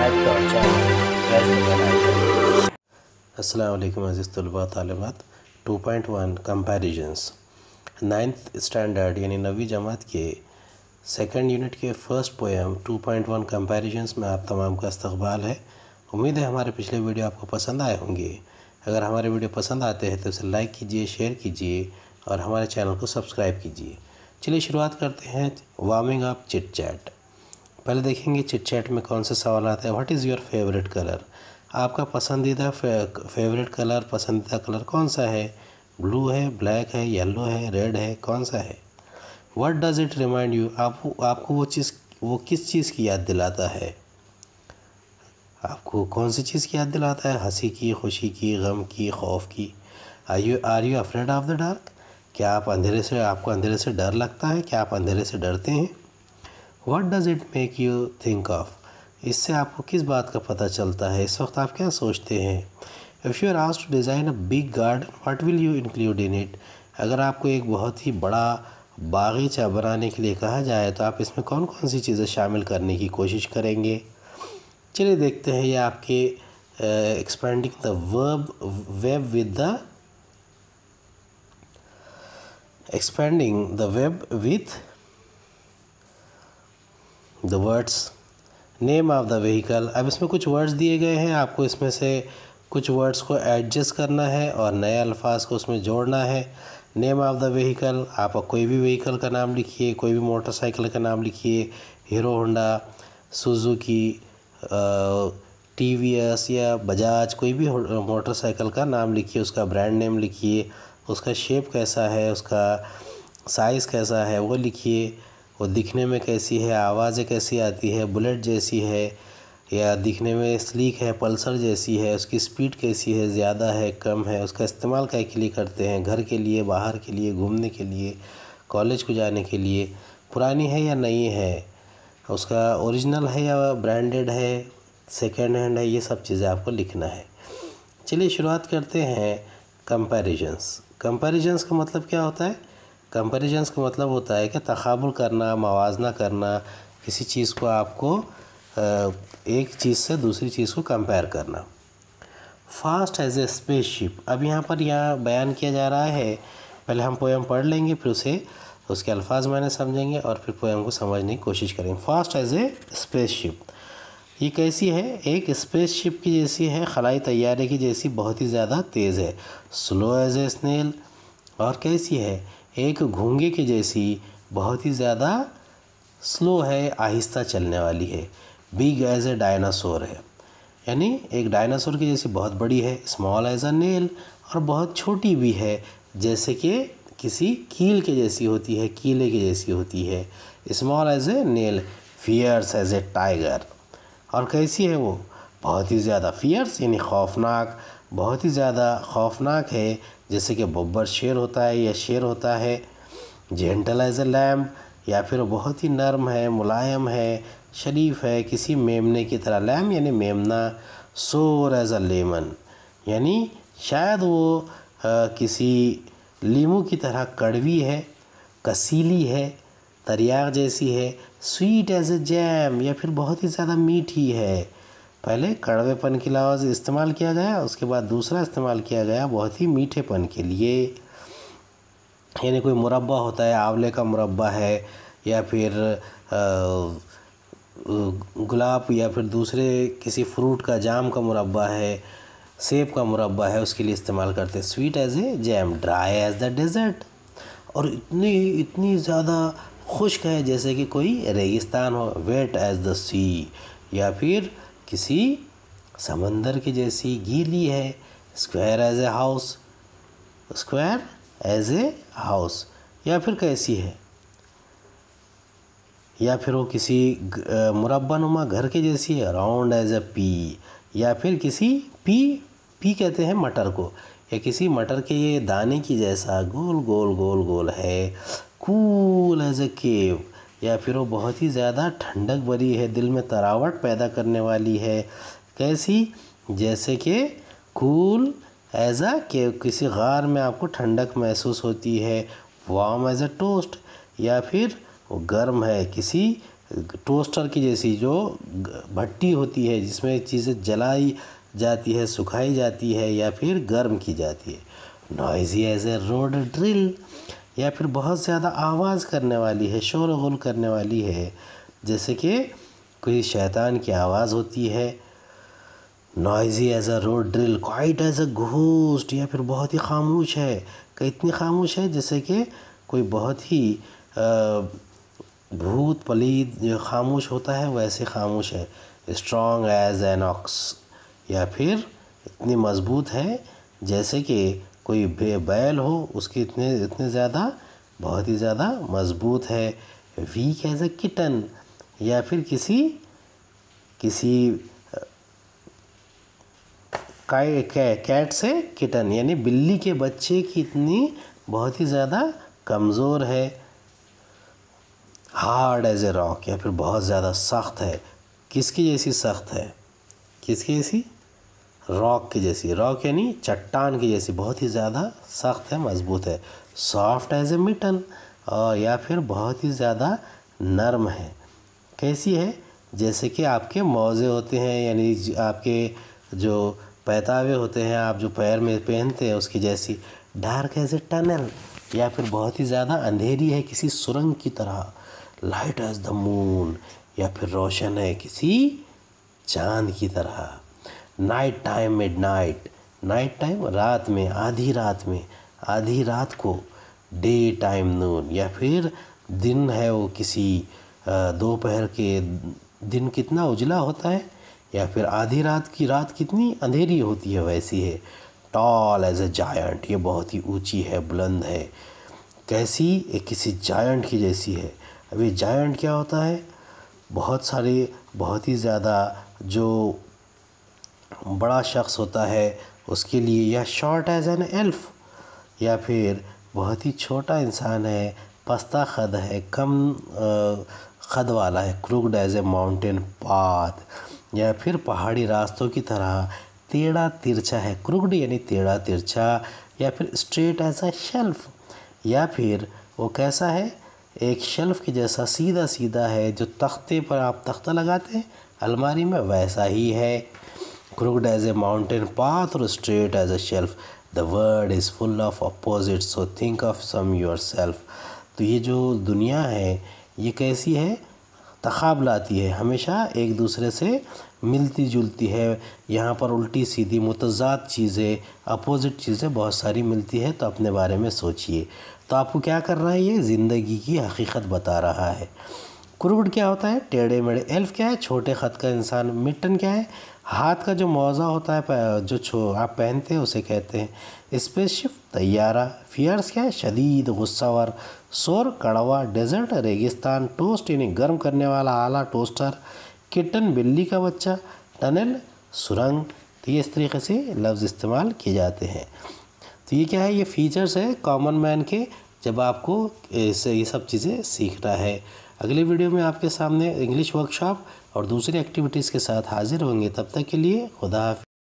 subscribe to असलम अज़ीज़ तलबा तलबात two point one comparisons ninth standard यानी नवी जमात के सेकेंड यूनिट के first poem two point one comparisons में आप तमाम का इस्तबाल है उम्मीद है हमारे पिछले वीडियो आपको पसंद आए होंगे अगर हमारे वीडियो पसंद आते हैं तो उसे लाइक कीजिए शेयर कीजिए और हमारे चैनल को सब्सक्राइब कीजिए चलिए शुरुआत करते हैं वार्मिंग अप चिट चैट पहले देखेंगे चिट चैट में कौन से सवाल आते हैं what is your favourite colour आपका पसंदीदा फेवरेट कलर पसंदीदा कलर कौन सा है ब्लू है ब्लैक है येलो है रेड है कौन सा है what does it remind you आप आपको वो चीज़ वो किस चीज़ की याद दिलाता है आपको कौन सी चीज़ की याद दिलाता है हंसी की खुशी की गम की खौफ की I you are you afraid of the dark क्या आप अंधेरे से आपको अंधेरे से डर लगता है क्या आप अंधेरे से डरते हैं what does it make you think of इससे आपको किस बात का पता चलता है इस वक्त आप क्या सोचते हैं if you are asked to design a big garden what will you include in it अगर आपको एक बहुत ही बड़ा बागीचा बनाने के लिए कहा जाए तो आप इसमें कौन कौन सी चीज़ें शामिल करने की कोशिश करेंगे चलिए देखते हैं ये आपके expanding the verb web with the expanding the web with the words name of the vehicle अब इसमें कुछ वर्ड्स दिए गए हैं आपको इसमें से कुछ वर्ड्स को एडजस्ट करना है और नए अल्फाज को उसमें जोड़ना है नेम ऑफ़ द व्हीकल आप कोई भी व्हीकल का नाम लिखिए कोई भी मोटरसाइकिल का नाम लिखिए Hero Honda Suzuki T V S या बजाज कोई भी मोटरसाइकिल का नाम लिखिए उसका ब्रांड नेम लिखिए उसका शेप कैसा है उसका साइज़ कैसा है वो लिखिए वो दिखने में कैसी है आवाज़ें कैसी आती है बुलेट जैसी है या दिखने में स्लीक है पल्सर जैसी है उसकी स्पीड कैसी है ज़्यादा है कम है उसका इस्तेमाल काय के लिए करते हैं घर के लिए बाहर के लिए घूमने के लिए कॉलेज को जाने के लिए पुरानी है या नई है उसका ओरिजिनल है या ब्रांडेड है सेकेंड हैंड है ये सब चीज़ें आपको लिखना है चलिए शुरुआत करते हैं कंपैरिजन्स कंपैरिजन्स का मतलब क्या होता है कंपेरिजन्स का मतलब होता है कि तकबुल करना मवाजना करना किसी चीज़ को आपको एक चीज़ से दूसरी चीज़ को कंपेयर करना फास्ट एज ए स्पेसशिप अब यहाँ पर यहाँ बयान किया जा रहा है पहले हम पोएम पढ़ लेंगे फिर उसे उसके अल्फाज मैंने समझेंगे और फिर पोएम को समझने की कोशिश करेंगे फास्ट एज ए स्पेसशिप ये कैसी है एक स्पेसशिप की जैसी है खलाई तैयारे की जैसी बहुत ही ज़्यादा तेज़ है स्लो एज ए स्नेल और कैसी है एक घोंगे के जैसी बहुत ही ज़्यादा स्लो है आहिस्ता चलने वाली है बिग एज ए डायनासोर है यानी एक डायनासोर की जैसी बहुत बड़ी है स्मॉल एज अ नेल और बहुत छोटी भी है जैसे कि किसी कील के जैसी होती है कीले के जैसी होती है small as a nail fierce as a tiger और कैसी है वो बहुत ही ज़्यादा फियर्स यानी खौफनाक बहुत ही ज़्यादा खौफनाक है जैसे कि बब्बर शेर होता है या शेर होता है जेंटल एज ए लैम्ब या फिर बहुत ही नरम है मुलायम है शरीफ है किसी मेमने की तरह लैम यानी मेमना सोर एज अ लेमन यानी शायद वो आ, किसी लीमू की तरह कड़वी है कसीली है दरिया जैसी है स्वीट एज ए जैम या फिर बहुत ही ज़्यादा मीठी है पहले कड़वेपन के लवाज इस्तेमाल किया गया उसके बाद दूसरा इस्तेमाल किया गया बहुत ही मीठेपन के लिए यानी कोई मुरबा होता है आंवले का मुरबा है या फिर गुलाब या फिर दूसरे किसी फ्रूट का जाम का मुरबा है सेब का मुरबा है उसके लिए इस्तेमाल करते हैं sweet as a jam dry as the desert और इतनी इतनी ज़्यादा खुश्क है जैसे कि कोई रेगिस्तान हो वेट एज द सी या फिर किसी समंदर के जैसी गीली है square as a house square as a house या फिर कैसी है या फिर वो किसी मुरबा घर के जैसी है राउंड एज ए पी या फिर किसी पी पी कहते हैं मटर को या किसी मटर के दाने की जैसा गोल गोल गोल गोल है कूल एज ए केव या फिर वो बहुत ही ज़्यादा ठंडक भरी है दिल में तरावट पैदा करने वाली है कैसी जैसे कि कूल एज आ के किसी गार में आपको ठंडक महसूस होती है वाम एज अ टोस्ट या फिर वो गर्म है किसी टोस्टर की जैसी जो भट्टी होती है जिसमें चीज़ें जलाई जाती है सुखाई जाती है या फिर गर्म की जाती है noisy as a road drill या फिर बहुत ज़्यादा आवाज़ करने वाली है शोर गुल करने वाली है जैसे कि कोई शैतान की आवाज़ होती है noisy as a road drill quiet as a ghost या फिर बहुत ही खामोश है कई इतनी खामोश है जैसे कि कोई बहुत ही भूत पलीद जो खामोश होता है वैसे खामोश है स्ट्रॉन्ग एज एन ऑक्स या फिर इतनी मज़बूत है जैसे कि कोई बैल हो उसके इतने इतने ज़्यादा बहुत ही ज़्यादा मजबूत है वीक एज ए किटन या फिर किसी किसी काय कैट से किटन यानी बिल्ली के बच्चे की इतनी बहुत ही ज़्यादा कमज़ोर है हार्ड एज ए रॉक या फिर बहुत ज़्यादा सख्त है किसकी जैसी सख्त है किसकी जैसी रॉक की जैसी रॉक यानी चट्टान की जैसी बहुत ही ज़्यादा सख्त है मज़बूत है सॉफ्ट एज ए मिटन और या फिर बहुत ही ज़्यादा नरम है कैसी है जैसे कि आपके मौजे होते हैं यानी आपके जो पैतावे होते हैं आप जो पैर में पहनते हैं उसकी जैसी डार्क एज ए टनल या फिर बहुत ही ज़्यादा अंधेरी है किसी सुरंग की तरह लाइट एज द मून या फिर रोशन है किसी चांद की तरह night time midnight night time रात में आधी रात में आधी रात को डे टाइम नून या फिर दिन है वो किसी दोपहर के दिन कितना उजला होता है या फिर आधी रात की रात कितनी अंधेरी होती है वैसी है टॉल एज ए जायंट ये बहुत ही ऊंची है बुलंद है कैसी एक किसी जायंट की जैसी है अब ये जायंट क्या होता है बहुत सारे बहुत ही ज़्यादा जो बड़ा शख्स होता है उसके लिए या शॉर्ट एज एन एल्फ या फिर बहुत ही छोटा इंसान है पस्ता खद है कम खद वाला है crude as a mountain path या फिर पहाड़ी रास्तों की तरह टेढ़ा तिरछा है क्रूड यानी टेढ़ा तिरछा या फिर स्ट्रेट एज अ शेल्फ या फिर वो कैसा है एक शेल्फ़ के जैसा सीधा सीधा है जो तख्ते पर आप तख्ता लगाते हैं अलमारी में वैसा ही है crooked as a mountain path or straight as a shelf world is full of opposite so think of some yourself तो ये जो दुनिया है ये कैसी है तखाब लाती है हमेशा एक दूसरे से मिलती जुलती है यहाँ पर उल्टी सीधी मुतजाद चीज़ें अपोज़िट चीज़ें बहुत सारी मिलती है तो अपने बारे में सोचिए तो आपको क्या कर रहा है ये ज़िंदगी की हकीकत बता रहा है क्रूड क्या होता है टेढ़े मेढ़े एल्फ क्या है छोटे ख़त का इंसान मिट्टन क्या है हाथ का जो मुआवजा होता है जो छो आप पहनते हैं उसे कहते हैं स्पेसशिप तैयारा फियर्स क्या है शदीद गुस्सावर शोर कड़वा डेजर्ट रेगिस्तान टोस्ट यानी गर्म करने वाला आला टोस्टर किटन बिल्ली का बच्चा टनल सुरंग तो ये इस तरीके से लफ्ज़ इस्तेमाल किए जाते हैं तो ये क्या है ये फीचर्स है कॉमन मैन के जब आपको ये सब चीज़ें सीखना है अगले वीडियो में आपके सामने इंग्लिश वर्कशॉप और दूसरी एक्टिविटीज़ के साथ हाजिर होंगे तब तक के लिए खुदा